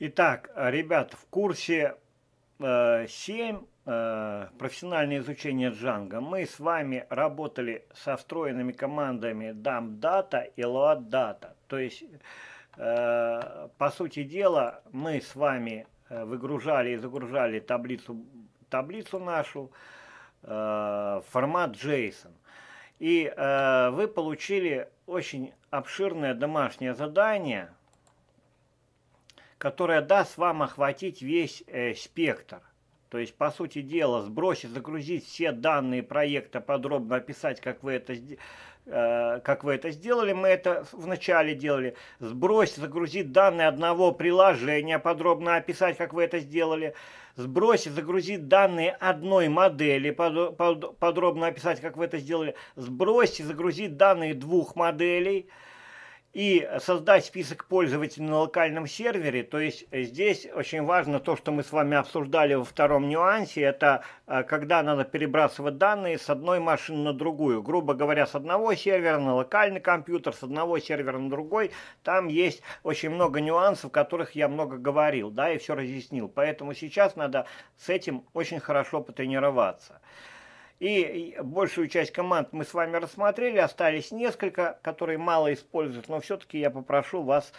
Итак, э, ребят, в курсе э, 7 э, профессиональное изучение джанга. мы с вами работали со встроенными командами dump data и load data. То есть, э, по сути дела, мы с вами выгружали и загружали таблицу, таблицу нашу э, формат JSON. И э, вы получили очень обширное домашнее задание – которая даст вам охватить весь э, спектр. То есть, по сути дела, сбросить, загрузить все данные проекта, подробно описать, как вы это, э, как вы это сделали. Мы это вначале делали. Сбросить, загрузить данные одного приложения, подробно описать, как вы это сделали. Сбросить, загрузить данные одной модели, под, под, подробно описать, как вы это сделали. Сбросить, загрузить данные двух моделей и создать список пользователей на локальном сервере. То есть э, здесь очень важно то, что мы с вами обсуждали во втором нюансе, это э, когда надо перебрасывать данные с одной машины на другую. Грубо говоря, с одного сервера на локальный компьютер, с одного сервера на другой. Там есть очень много нюансов, о которых я много говорил, да, и все разъяснил. Поэтому сейчас надо с этим очень хорошо потренироваться. И большую часть команд мы с вами рассмотрели, остались несколько, которые мало используют, но все-таки я попрошу вас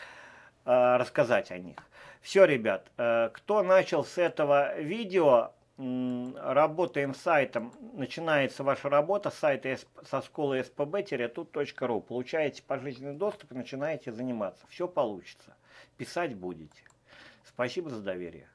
э, рассказать о них. Все, ребят, э, кто начал с этого видео, э, работаем с сайтом, начинается ваша работа с сайта со школы spb-tut.ru. Получаете пожизненный доступ и начинаете заниматься. Все получится. Писать будете. Спасибо за доверие.